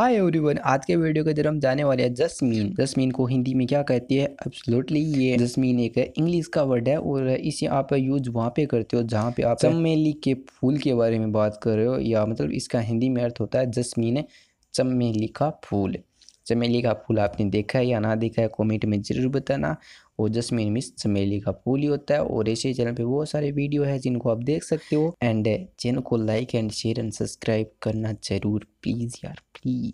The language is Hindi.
हाय एवरीवन आज के वीडियो के अंदर हम जाने वाले हैं जसमीन जसमीन को हिंदी में क्या कहती है एब्सोल्युटली ये जसमीन एक इंग्लिश का वर्ड है और इसे आप यूज वहाँ पे करते हो जहाँ पे आप चमेली के फूल के बारे में बात कर रहे हो या मतलब इसका हिंदी में अर्थ होता है जसमीन चमेली का फूल चमेली का फूल आपने देखा है या ना देखा है कमेंट में ज़रूर बताना और में मिस चमेली का फूल ही होता है और ऐसे चैनल पे बहुत सारे वीडियो है जिनको आप देख सकते हो एंड चैनल को like and share and subscribe करना जरूर प्लीज़ यार प्लीज़